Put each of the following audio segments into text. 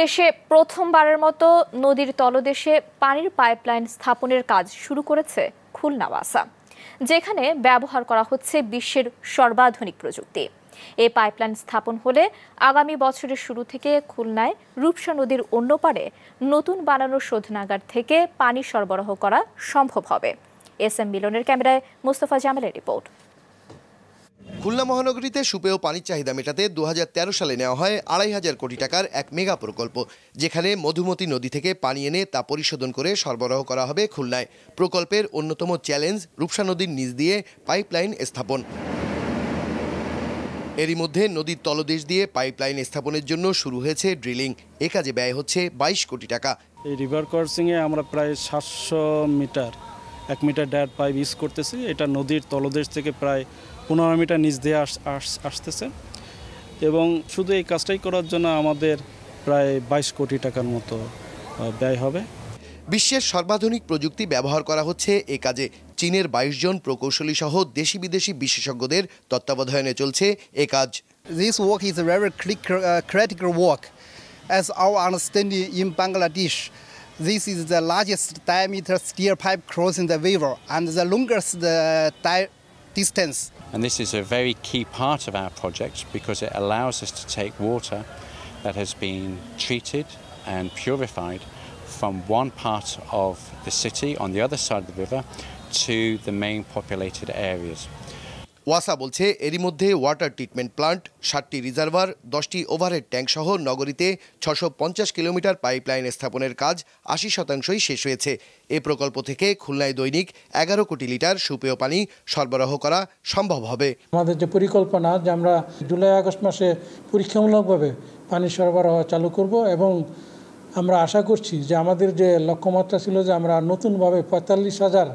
দেশে প্রথমবারের মতো নদীর তলদেশে পানির পাইপলাইন স্থাপনের কাজ শুরু করেছে খুলনা যেখানে ব্যবহার করা হচ্ছে বিশ্বের সর্বাধুনিক প্রযুক্তি এই পাইপলাইন স্থাপন হলে আগামী বছরের শুরু থেকে খুলনায় রূপসা নদীর অন্য পারে নতুন বানানো শোধনাগার থেকে পানি সরবরাহ করা সম্ভব হবে এস এম মিলনের ক্যামেরায় মোস্তফা জামালের রিপোর্ট খুলনা মহানগরীতে সুপেয় পানির চাহিদা মেটাতে দু সালে নেওয়া হয় আড়াই হাজার কোটি টাকার এক মেগা প্রকল্প যেখানে মধুমতি নদী থেকে পানি এনে তা পরিশোধন করে সরবরাহ করা হবে খুলনায় প্রকল্পের অন্যতম চ্যালেঞ্জ রূপসা নদীর নিচ দিয়ে পাইপলাইন স্থাপন এরই মধ্যে নদীর তলদেশ দিয়ে পাইপলাইন স্থাপনের জন্য শুরু হয়েছে ড্রিলিং এ কাজে ব্যয় হচ্ছে বাইশ কোটি টাকা এই রিভার ক্রসিংয়ে আমরা প্রায় সাতশো মিটার এক মিটার ডায়ার পাইপ ইউজ করতেছি এটা নদীর তলদেশ থেকে প্রায় পনেরো মিটার নিচ দিয়ে আসতেছে এবং শুধু এই কাজটাই করার জন্য আমাদের প্রায় বাইশ কোটি টাকার মতো ব্যয় হবে বিশ্বের সর্বাধুনিক প্রযুক্তি ব্যবহার করা হচ্ছে এ কাজে চীনের বাইশ জন প্রকৌশলী সহ দেশি বিদেশি বিশেষজ্ঞদের তত্ত্বাবধানে চলছে এ কাজ This work is a very critical uh, work. As our understanding in Bangladesh, This is the largest diameter steel pipe crossing the river and the longest uh, di distance. And this is a very key part of our project because it allows us to take water that has been treated and purified from one part of the city on the other side of the river to the main populated areas. ওয়াসা বলছে এরই মধ্যে water treatment plant সাতটি reservoir দশটি ওভারের tank সহ নগরীতে ছশো কিলোমিটার পাইপলাইন স্থাপনের কাজ আশি শতাংশই শেষ হয়েছে এ প্রকল্প থেকে খুলনায় দৈনিক এগারো কোটি লিটার সুপেয় পানি সরবরাহ করা সম্ভব হবে আমাদের যে পরিকল্পনা যে আমরা জুলাই আগস্ট মাসে পরীক্ষামূলকভাবে পানি সরবরাহ চালু করব এবং আমরা আশা করছি যে আমাদের যে লক্ষ্যমাত্রা ছিল যে আমরা নতুনভাবে পঁয়তাল্লিশ হাজার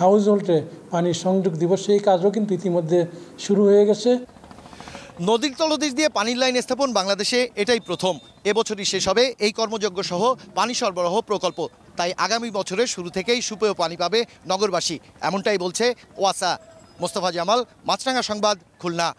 হাউস হোল্ডে পানির সংযোগ দিবস সেই কাজও কিন্তু ইতিমধ্যে শুরু হয়ে গেছে নদীর তলদেশ দিয়ে পানির লাইন স্থাপন বাংলাদেশে এটাই প্রথম এবছরই শেষ হবে এই কর্মযজ্ঞ সহ পানি সরবরাহ প্রকল্প তাই আগামী বছরের শুরু থেকেই সুপেয় পানি পাবে নগরবাসী এমনটাই বলছে ওয়াসা মোস্তফা জামাল মাছরাঙ্গা সংবাদ খুলনা